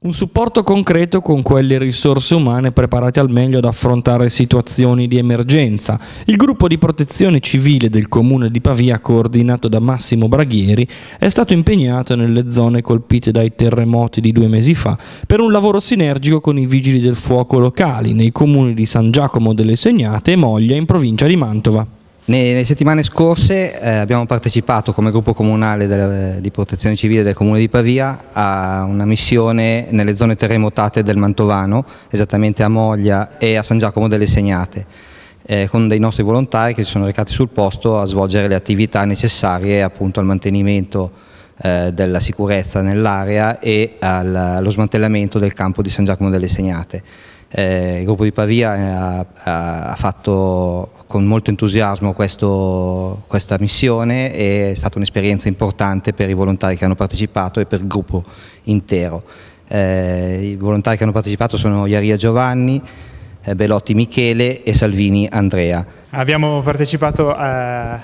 Un supporto concreto con quelle risorse umane preparate al meglio ad affrontare situazioni di emergenza. Il gruppo di protezione civile del comune di Pavia, coordinato da Massimo Braghieri, è stato impegnato nelle zone colpite dai terremoti di due mesi fa per un lavoro sinergico con i vigili del fuoco locali nei comuni di San Giacomo delle Segnate e Moglia in provincia di Mantova. Nelle settimane scorse eh, abbiamo partecipato come gruppo comunale della, eh, di protezione civile del comune di Pavia a una missione nelle zone terremotate del Mantovano, esattamente a Moglia e a San Giacomo delle Segnate, eh, con dei nostri volontari che si sono recati sul posto a svolgere le attività necessarie appunto, al mantenimento eh, della sicurezza nell'area e al, allo smantellamento del campo di San Giacomo delle Segnate. Eh, il gruppo di Pavia eh, ha, ha fatto con molto entusiasmo questo, questa missione e è stata un'esperienza importante per i volontari che hanno partecipato e per il gruppo intero. Eh, I volontari che hanno partecipato sono Iaria Giovanni, eh, Belotti Michele e Salvini Andrea. Abbiamo partecipato eh, a,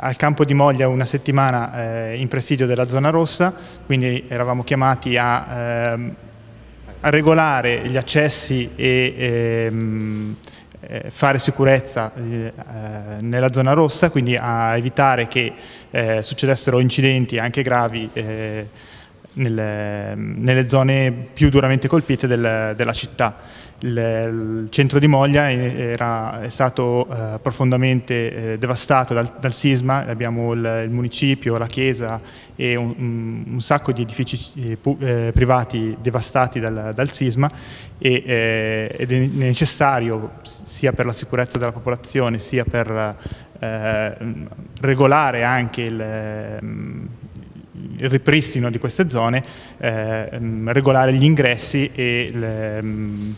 al campo di Moglia una settimana eh, in presidio della zona rossa, quindi eravamo chiamati a, eh, a regolare gli accessi e, eh, eh, fare sicurezza eh, nella zona rossa, quindi a evitare che eh, succedessero incidenti anche gravi nelle, nelle, zone più duramente colpite del, della città. Il, il, centro di Moglia era, è stato eh, profondamente eh, devastato dal, dal, sisma, abbiamo il, il, municipio, la chiesa e un, un sacco di edifici eh, eh, privati devastati dal, dal sisma e, eh, ed è necessario sia per la sicurezza della popolazione sia per eh, regolare anche il il ripristino di queste zone, eh, mm, regolare gli ingressi e le, mm,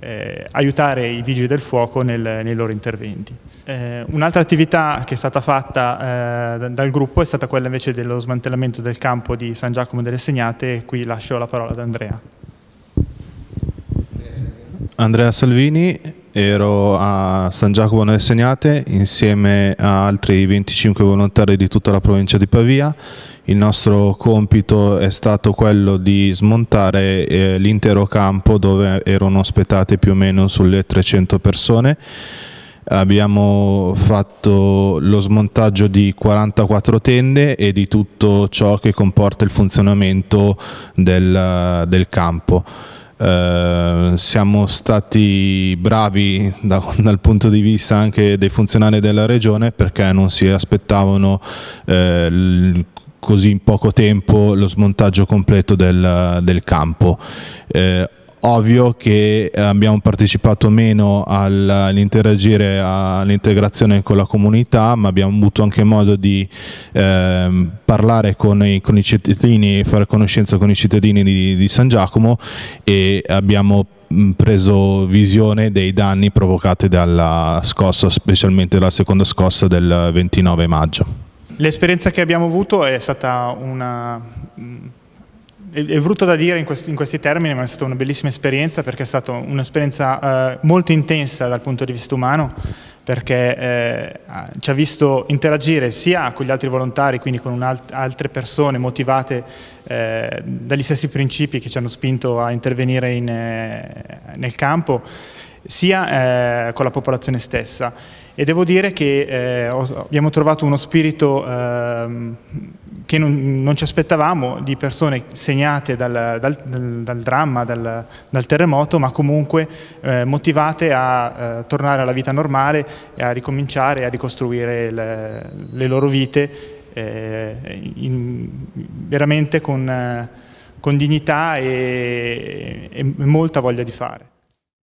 eh, aiutare i vigili del fuoco nel, nei loro interventi. Eh, eh un'altra attività che è stata fatta eh, dal gruppo è stata quella invece dello smantellamento del campo di San Giacomo delle Segnate qui lascio la parola ad Andrea. Andrea Salvini, ero a San Giacomo nelle Segnate insieme a altri 25 volontari di tutta la provincia di Pavia. Il nostro compito è stato quello di smontare eh, l'intero campo dove erano ospitate più o meno sulle 300 persone. Abbiamo fatto lo smontaggio di 44 tende e di tutto ciò che comporta il funzionamento del, del campo. Eh, siamo stati bravi da, dal punto di vista anche dei funzionari della regione perché non si aspettavano eh, il così in poco tempo lo smontaggio completo del, del campo. Eh, Ovvio che eh, abbiamo partecipato meno all'interagire, all'integrazione con la comunità, ma abbiamo avuto anche modo di eh, parlare con i, con i, cittadini, fare conoscenza con i cittadini di, di San Giacomo e abbiamo preso visione dei danni provocati dalla scossa, specialmente dalla seconda scossa del 29 maggio. L'esperienza che abbiamo avuto è stata una è, brutto da dire in questi, in questi, termini, ma è stata una bellissima esperienza perché è stata un'esperienza eh, molto intensa dal punto di vista umano, perché eh, ci ha visto interagire sia con gli altri volontari, quindi con alt altre persone motivate eh, dagli stessi principi che ci hanno spinto a intervenire in, eh, nel campo, sia eh, con la popolazione stessa. E devo dire che eh, abbiamo trovato uno spirito ehm, che non, non, ci aspettavamo di persone segnate dal, dal, dal, dal dramma, dal, terremoto, ma comunque eh, motivate a eh, tornare alla vita normale e a ricominciare, a ricostruire le, le loro vite eh, in, veramente con, con dignità e, e, molta voglia di fare.